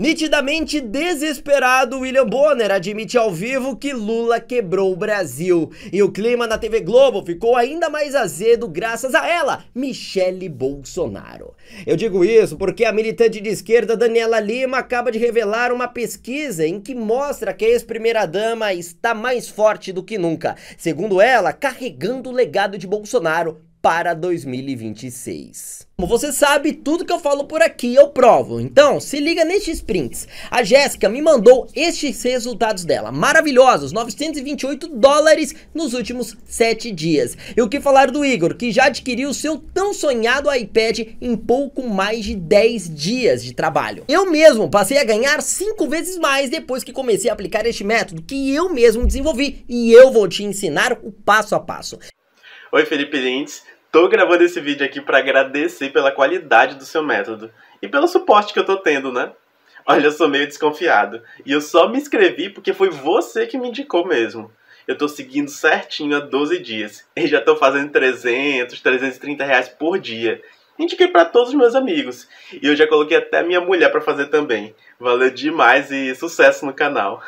Nitidamente desesperado, William Bonner admite ao vivo que Lula quebrou o Brasil. E o clima na TV Globo ficou ainda mais azedo graças a ela, Michele Bolsonaro. Eu digo isso porque a militante de esquerda Daniela Lima acaba de revelar uma pesquisa em que mostra que a ex-primeira-dama está mais forte do que nunca. Segundo ela, carregando o legado de Bolsonaro para 2026. Como você sabe, tudo que eu falo por aqui eu provo. Então, se liga nestes prints. A Jéssica me mandou estes resultados dela. Maravilhosos, 928 dólares nos últimos 7 dias. E o que falar do Igor, que já adquiriu o seu tão sonhado iPad em pouco mais de 10 dias de trabalho. Eu mesmo passei a ganhar 5 vezes mais depois que comecei a aplicar este método que eu mesmo desenvolvi e eu vou te ensinar o passo a passo. Oi, Felipe Lindes. Tô gravando esse vídeo aqui para agradecer pela qualidade do seu método e pelo suporte que eu tô tendo, né? Olha, eu sou meio desconfiado e eu só me inscrevi porque foi você que me indicou mesmo. Eu tô seguindo certinho há 12 dias e já tô fazendo 300, 330 reais por dia. Indiquei para todos os meus amigos e eu já coloquei até minha mulher para fazer também. Valeu demais e sucesso no canal.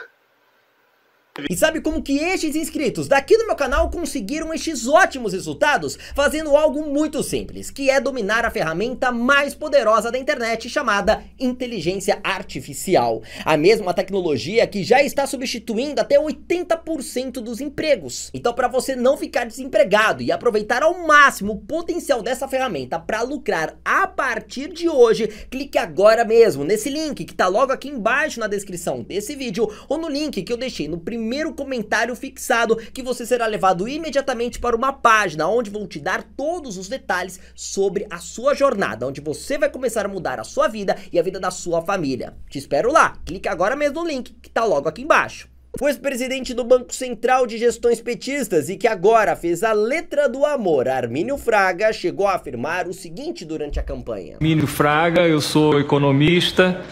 E sabe como que estes inscritos daqui do meu canal conseguiram estes ótimos resultados? Fazendo algo muito simples, que é dominar a ferramenta mais poderosa da internet chamada inteligência artificial. A mesma tecnologia que já está substituindo até 80% dos empregos. Então para você não ficar desempregado e aproveitar ao máximo o potencial dessa ferramenta para lucrar a partir de hoje, clique agora mesmo nesse link que está logo aqui embaixo na descrição desse vídeo ou no link que eu deixei no primeiro primeiro comentário fixado, que você será levado imediatamente para uma página onde vão te dar todos os detalhes sobre a sua jornada, onde você vai começar a mudar a sua vida e a vida da sua família. Te espero lá. Clique agora mesmo no link que está logo aqui embaixo foi ex-presidente do Banco Central de Gestões Petistas e que agora fez a letra do amor. Armínio Fraga chegou a afirmar o seguinte durante a campanha: Armínio Fraga, eu sou economista.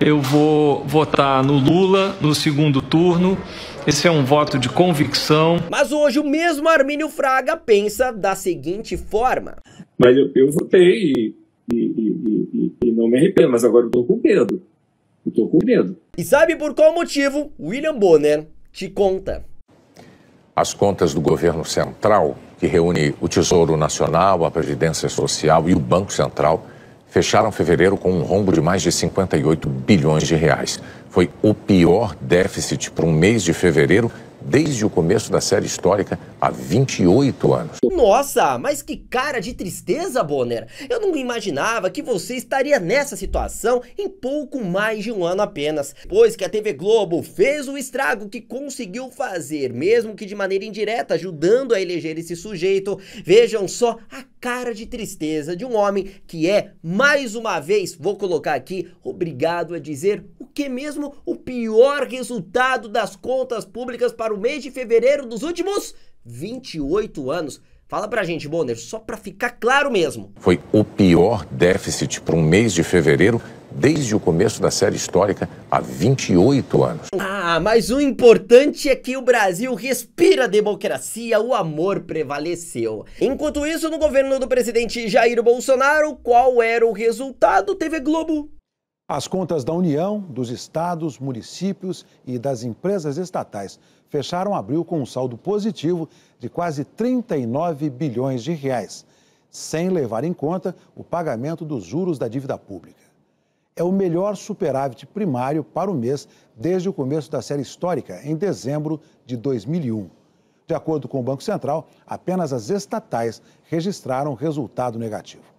Eu vou votar no Lula no segundo turno. Esse é um voto de convicção. Mas hoje o mesmo Armínio Fraga pensa da seguinte forma: Mas eu, eu votei e, e, e, e, não me arrependo, mas agora eu tô com medo. Eu tô com medo. E sabe por qual motivo? William Bonner te conta. As contas do governo central, que reúne o Tesouro Nacional, a Previdência Social e o Banco Central fecharam fevereiro com um rombo de mais de 58 bilhões de reais. Foi o pior déficit para um mês de fevereiro desde o começo da série histórica há 28 anos. Nossa, mas que cara de tristeza, Bonner! Eu não imaginava que você estaria nessa situação em pouco mais de um ano apenas, pois que a TV Globo fez o estrago que conseguiu fazer, mesmo que de maneira indireta, ajudando a eleger esse sujeito. Vejam só a cara de tristeza de um homem que é, mais uma vez, vou colocar aqui, obrigado a dizer que mesmo o pior resultado das contas públicas para o mês de fevereiro dos últimos 28 anos. Fala pra gente, Bonner, só pra ficar claro mesmo. Foi o pior déficit para um mês de fevereiro desde o começo da série histórica, há 28 anos. Ah, mas o importante é que o Brasil respira democracia, o amor prevaleceu. Enquanto isso, no governo do presidente Jair Bolsonaro, qual era o resultado? TV Globo as contas da União, dos estados, municípios e das empresas estatais fecharam abril com um saldo positivo de quase 39 bilhões de reais, sem levar em conta o pagamento dos juros da dívida pública. É o melhor superávit primário para o mês desde o começo da série histórica, em dezembro de 2001. De acordo com o Banco Central, apenas as estatais registraram resultado negativo.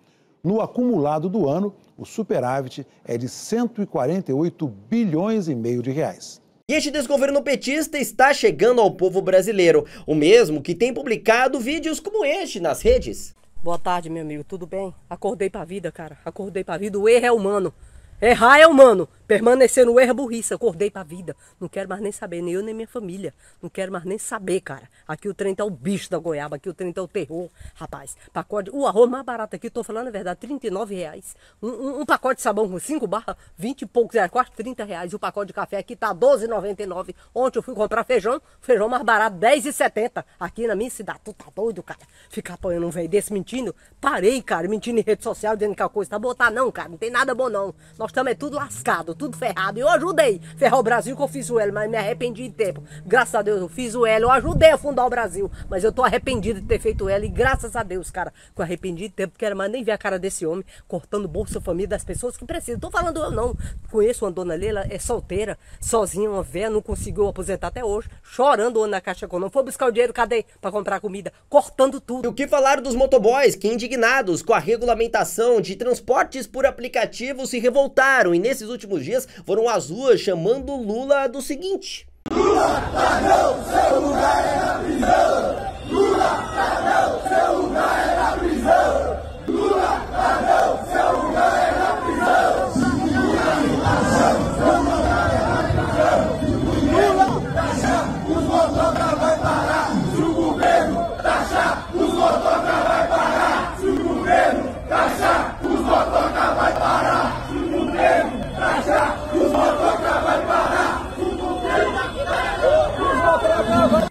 No acumulado do ano, o superávit é de 148 bilhões e meio de reais. E este desgoverno petista está chegando ao povo brasileiro, o mesmo que tem publicado vídeos como este nas redes. Boa tarde, meu amigo, tudo bem? Acordei pra vida, cara. Acordei pra vida. O erro é humano. Errar é humano. Permanecer no erro é burrice. acordei pra vida. Não quero mais nem saber, nem eu, nem minha família. Não quero mais nem saber, cara. Aqui o trem tá o bicho da goiaba, aqui o trem tá o terror. Rapaz, pacote. O arroz mais barato aqui, tô falando a verdade, 39 reais. Um, um, um pacote de sabão com 5 barras, 20 e poucos reais, quase 30 reais. E o pacote de café aqui tá 12,99. Ontem eu fui comprar feijão, feijão mais barato, 10,70. Aqui na minha cidade. Tu tá doido, cara? Ficar apoiando um velho desse mentindo? Parei, cara, mentindo em rede social, dizendo que a coisa tá boa. Tá não, cara, não tem nada bom não. Nós estamos é tudo lascado tudo ferrado. Eu ajudei ferrar o Brasil que eu fiz o L, mas me arrependi em tempo. Graças a Deus eu fiz o L, eu ajudei a fundar o Brasil, mas eu tô arrependido de ter feito o L e graças a Deus, cara, que eu arrependi em tempo, porque era mais nem ver a cara desse homem cortando Bolsa Família das pessoas que precisam. Tô falando eu não. Conheço uma dona Leila, é solteira, sozinha, uma véia, não conseguiu aposentar até hoje, chorando na Caixa Econômica. Foi buscar o dinheiro, cadê? Para comprar comida, cortando tudo. E o que falaram dos motoboys que indignados com a regulamentação de transportes por aplicativo se revoltaram e nesses últimos dias foram às ruas chamando Lula do seguinte: Lula tá não, seu lugar é na prisão! Lula tá não, seu lugar é na prisão!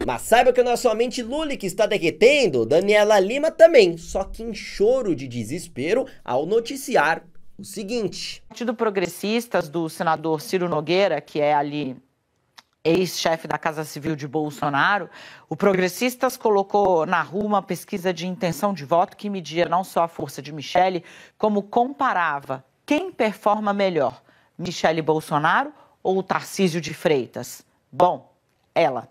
Mas saiba que não é somente Lully que está derretendo, Daniela Lima também, só que em choro de desespero ao noticiar o seguinte. O Partido Progressistas do senador Ciro Nogueira, que é ali ex-chefe da Casa Civil de Bolsonaro, o Progressistas colocou na rua uma pesquisa de intenção de voto que media não só a força de Michele, como comparava quem performa melhor, Michele Bolsonaro ou Tarcísio de Freitas. Bom, ela.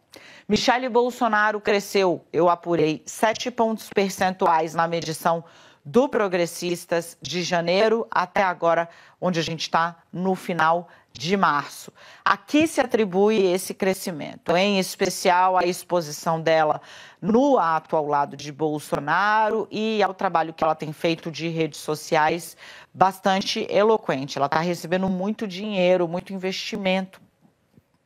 Michele Bolsonaro cresceu, eu apurei, 7 pontos percentuais na medição do Progressistas de janeiro até agora, onde a gente está no final de março. Aqui se atribui esse crescimento? Em especial a exposição dela no ato ao lado de Bolsonaro e ao trabalho que ela tem feito de redes sociais bastante eloquente. Ela está recebendo muito dinheiro, muito investimento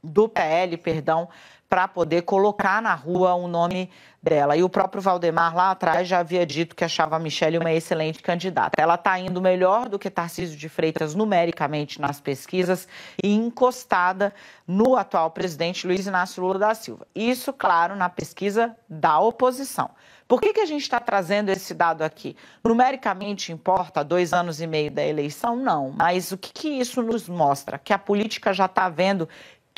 do PL, perdão, para poder colocar na rua o nome dela. E o próprio Valdemar lá atrás já havia dito que achava a Michelle uma excelente candidata. Ela está indo melhor do que Tarcísio de Freitas numericamente nas pesquisas e encostada no atual presidente Luiz Inácio Lula da Silva. Isso, claro, na pesquisa da oposição. Por que, que a gente está trazendo esse dado aqui? Numericamente importa dois anos e meio da eleição? Não. Mas o que, que isso nos mostra? Que a política já está vendo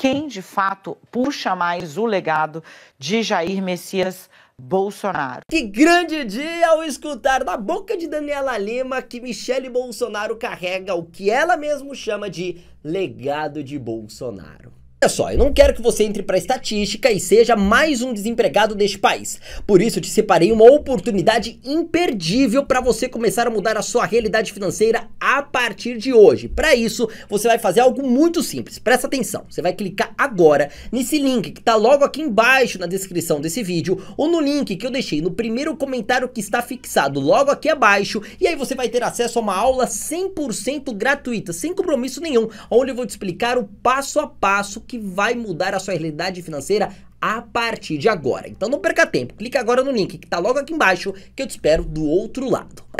quem de fato puxa mais o legado de Jair Messias Bolsonaro. Que grande dia ao escutar da boca de Daniela Lima que Michele Bolsonaro carrega o que ela mesma chama de legado de Bolsonaro. Olha só, eu não quero que você entre para estatística e seja mais um desempregado deste país. Por isso te separei uma oportunidade imperdível para você começar a mudar a sua realidade financeira a partir de hoje. Para isso, você vai fazer algo muito simples. Presta atenção. Você vai clicar agora nesse link que está logo aqui embaixo na descrição desse vídeo ou no link que eu deixei no primeiro comentário que está fixado logo aqui abaixo e aí você vai ter acesso a uma aula 100% gratuita, sem compromisso nenhum, onde eu vou te explicar o passo a passo que vai mudar a sua realidade financeira a partir de agora. Então não perca tempo, clique agora no link que está logo aqui embaixo que eu te espero do outro lado.